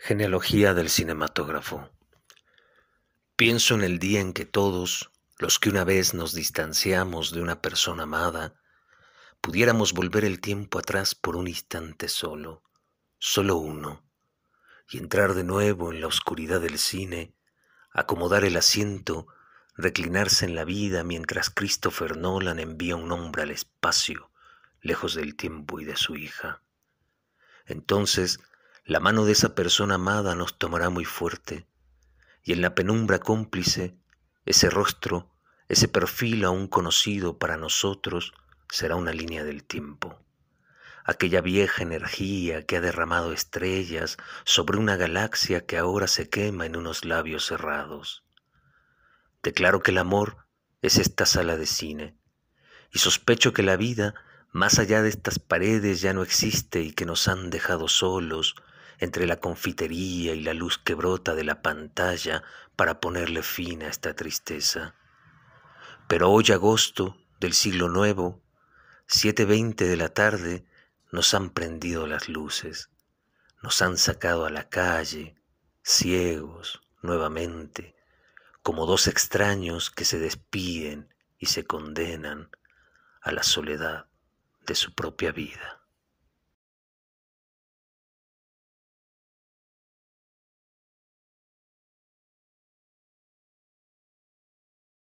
Genealogía del cinematógrafo. Pienso en el día en que todos, los que una vez nos distanciamos de una persona amada, pudiéramos volver el tiempo atrás por un instante solo, solo uno, y entrar de nuevo en la oscuridad del cine, acomodar el asiento, reclinarse en la vida mientras Christopher Nolan envía un hombre al espacio, lejos del tiempo y de su hija. Entonces, la mano de esa persona amada nos tomará muy fuerte, y en la penumbra cómplice, ese rostro, ese perfil aún conocido para nosotros, será una línea del tiempo. Aquella vieja energía que ha derramado estrellas sobre una galaxia que ahora se quema en unos labios cerrados. Declaro que el amor es esta sala de cine, y sospecho que la vida más allá de estas paredes ya no existe y que nos han dejado solos, entre la confitería y la luz que brota de la pantalla para ponerle fin a esta tristeza. Pero hoy agosto del siglo nuevo, 7.20 de la tarde, nos han prendido las luces, nos han sacado a la calle, ciegos, nuevamente, como dos extraños que se despiden y se condenan a la soledad de su propia vida.